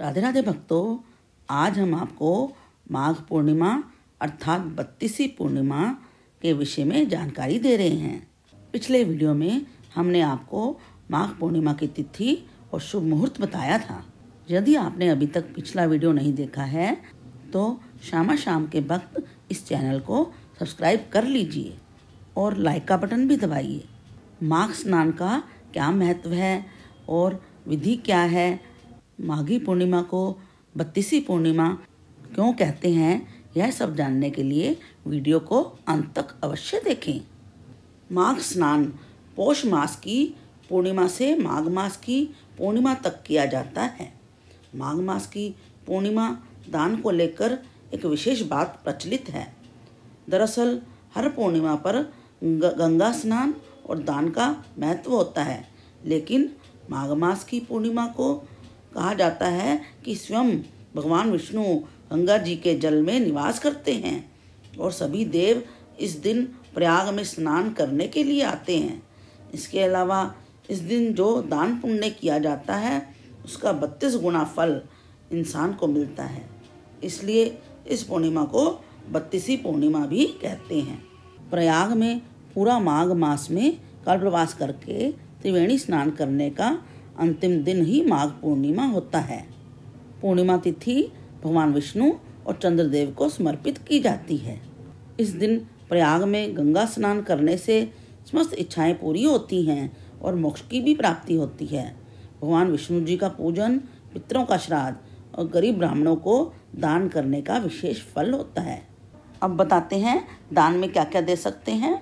राधे राधे भक्तों आज हम आपको माघ पूर्णिमा अर्थात बत्तीसी पूर्णिमा के विषय में जानकारी दे रहे हैं पिछले वीडियो में हमने आपको माघ पूर्णिमा की तिथि और शुभ मुहूर्त बताया था यदि आपने अभी तक पिछला वीडियो नहीं देखा है तो शामा शाम के वक्त इस चैनल को सब्सक्राइब कर लीजिए और लाइक का बटन भी दबाइए माघ स्नान का क्या महत्व है और विधि क्या है माघी पूर्णिमा को बत्तीसी पूर्णिमा क्यों कहते हैं यह सब जानने के लिए वीडियो को अंत तक अवश्य देखें माघ स्नान पौष मास की पूर्णिमा से माघ मास की पूर्णिमा तक किया जाता है माघ मास की पूर्णिमा दान को लेकर एक विशेष बात प्रचलित है दरअसल हर पूर्णिमा पर गंगा स्नान और दान का महत्व होता है लेकिन माघ मास की पूर्णिमा को कहा जाता है कि स्वयं भगवान विष्णु गंगा जी के जल में निवास करते हैं और सभी देव इस दिन प्रयाग में स्नान करने के लिए आते हैं इसके अलावा इस दिन जो दान पुण्य किया जाता है उसका बत्तीस गुना फल इंसान को मिलता है इसलिए इस पूर्णिमा को बत्तीसी पूर्णिमा भी कहते हैं प्रयाग में पूरा माघ मास में कल्पवास करके त्रिवेणी स्नान करने का अंतिम दिन ही माघ पूर्णिमा होता है पूर्णिमा तिथि भगवान विष्णु और चंद्रदेव को समर्पित की जाती है इस दिन प्रयाग में गंगा स्नान करने से समस्त इच्छाएं पूरी होती हैं और मोक्ष की भी प्राप्ति होती है भगवान विष्णु जी का पूजन पितरों का श्राद्ध और गरीब ब्राह्मणों को दान करने का विशेष फल होता है अब बताते हैं दान में क्या क्या दे सकते हैं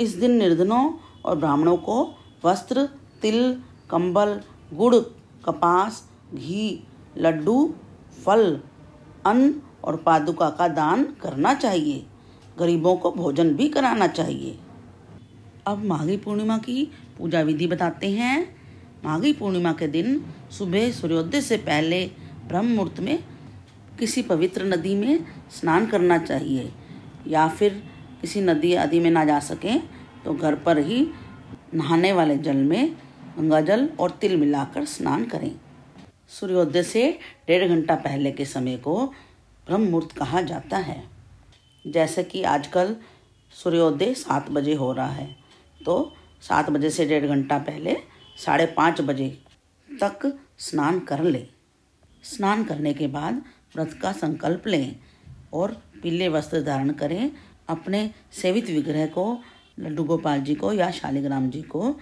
इस दिन निर्धनों और ब्राह्मणों को वस्त्र तिल कंबल गुड़ कपास घी लड्डू फल अन्न और पादुका का दान करना चाहिए गरीबों को भोजन भी कराना चाहिए अब माघी पूर्णिमा की पूजा विधि बताते हैं माघी पूर्णिमा के दिन सुबह सूर्योदय से पहले ब्रह्म मुहूर्त में किसी पवित्र नदी में स्नान करना चाहिए या फिर किसी नदी आदि में ना जा सकें तो घर पर ही नहाने वाले जल में गंगाजल और तिल मिलाकर स्नान करें सूर्योदय से डेढ़ घंटा पहले के समय को ब्रह्म मुहूर्त कहा जाता है जैसे कि आजकल सूर्योदय सात बजे हो रहा है तो सात बजे से डेढ़ घंटा पहले साढ़े पाँच बजे तक स्नान कर लें स्नान करने के बाद व्रत का संकल्प लें और पीले वस्त्र धारण करें अपने सेवित विग्रह को लड्डू गोपाल जी को या शालिग्राम जी को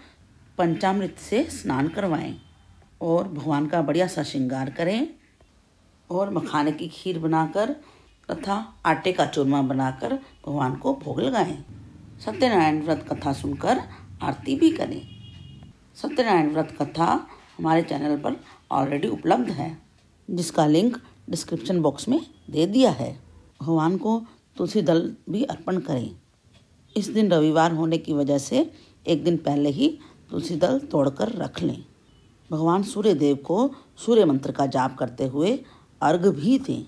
पंचामृत से स्नान करवाएं और भगवान का बढ़िया सा श्रृंगार करें और मखाने की खीर बनाकर तथा आटे का चूरमा बनाकर भगवान को भोग लगाएं सत्यनारायण व्रत कथा सुनकर आरती भी करें सत्यनारायण व्रत कथा हमारे चैनल पर ऑलरेडी उपलब्ध है जिसका लिंक डिस्क्रिप्शन बॉक्स में दे दिया है भगवान को तुलसी दल भी अर्पण करें इस दिन रविवार होने की वजह से एक दिन पहले ही तुलसी दल तोड़कर रख लें भगवान सूर्य देव को सूर्य मंत्र का जाप करते हुए अर्घ भी दें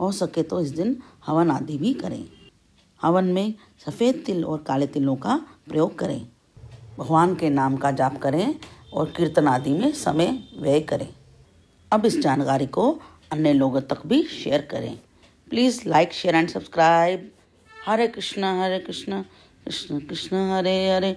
हो सके तो इस दिन हवन आदि भी करें हवन में सफ़ेद तिल और काले तिलों का प्रयोग करें भगवान के नाम का जाप करें और कीर्तन आदि में समय व्यय करें अब इस जानकारी को अन्य लोगों तक भी शेयर करें please like share and subscribe हरे कृष्णा हरे कृष्णा कृष्ण कृष्ण हरे हरे